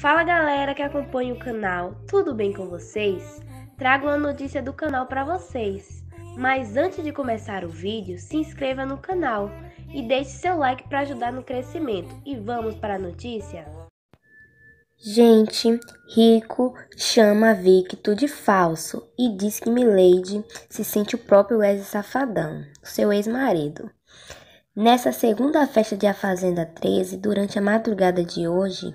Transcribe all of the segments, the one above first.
Fala galera que acompanha o canal, tudo bem com vocês? Trago uma notícia do canal para vocês. Mas antes de começar o vídeo, se inscreva no canal e deixe seu like para ajudar no crescimento. E vamos para a notícia? Gente, Rico chama Victor de falso e diz que Milady se sente o próprio ex Safadão, seu ex-marido. Nessa segunda festa de A Fazenda 13, durante a madrugada de hoje,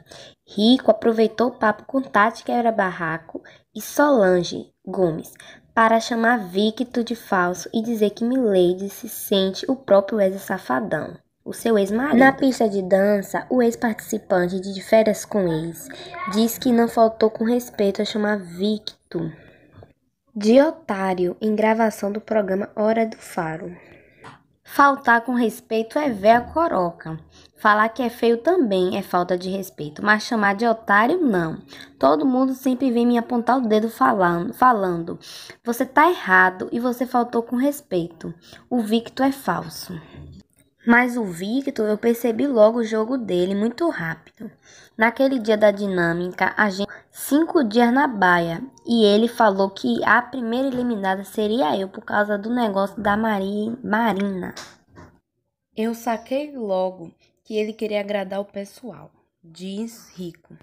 Rico aproveitou o papo com Tati Quebra Barraco e Solange Gomes para chamar Victor de falso e dizer que Milady se sente o próprio ex-safadão o seu ex-marido. Na pista de dança, o ex-participante de Férias com Ex diz que não faltou com respeito a chamar Victor de otário em gravação do programa Hora do Faro. Faltar com respeito é ver a coroca. Falar que é feio também é falta de respeito, mas chamar de otário não. Todo mundo sempre vem me apontar o dedo falando, falando: "Você tá errado e você faltou com respeito". O Victor é falso. Mas o Victor, eu percebi logo o jogo dele muito rápido. Naquele dia da dinâmica, a gente cinco dias na baia e ele falou que a primeira eliminada seria eu por causa do negócio da Maria Marina. Eu saquei logo que ele queria agradar o pessoal, diz Rico.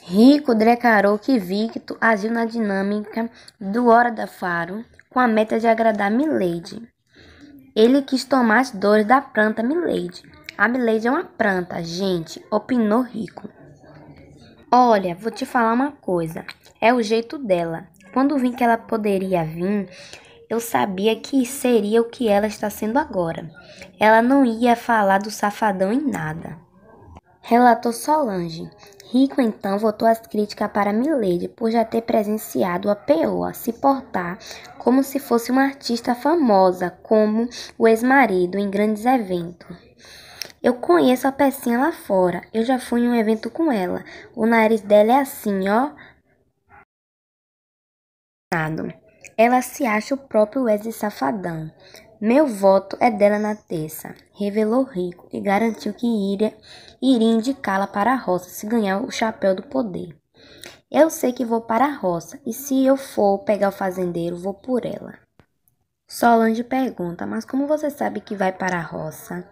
Rico declarou que Victor agiu na dinâmica do Hora da Faro com a meta de agradar Milady. Ele quis tomar as dores da planta Milady. A Milady é uma planta, gente, opinou Rico. Olha, vou te falar uma coisa. É o jeito dela. Quando vi que ela poderia vir, eu sabia que seria o que ela está sendo agora. Ela não ia falar do safadão em nada. Relatou Solange. Rico então voltou as críticas para Milady por já ter presenciado a peoa se portar como se fosse uma artista famosa, como o ex-marido em grandes eventos. Eu conheço a pecinha lá fora, eu já fui em um evento com ela. O nariz dela é assim, ó. Ela se acha o próprio Wesley safadão meu voto é dela na terça, revelou Rico e garantiu que iria, iria indicá-la para a roça se ganhar o chapéu do poder. Eu sei que vou para a roça e se eu for pegar o fazendeiro, vou por ela. Solange pergunta: Mas como você sabe que vai para a roça?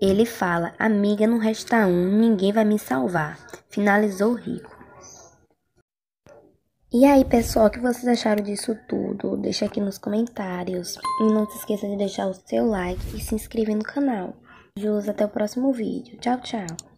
Ele fala: Amiga, não resta um, ninguém vai me salvar. Finalizou Rico. E aí, pessoal, o que vocês acharam disso tudo? Deixa aqui nos comentários. E não se esqueça de deixar o seu like e se inscrever no canal. Jus, até o próximo vídeo. Tchau, tchau.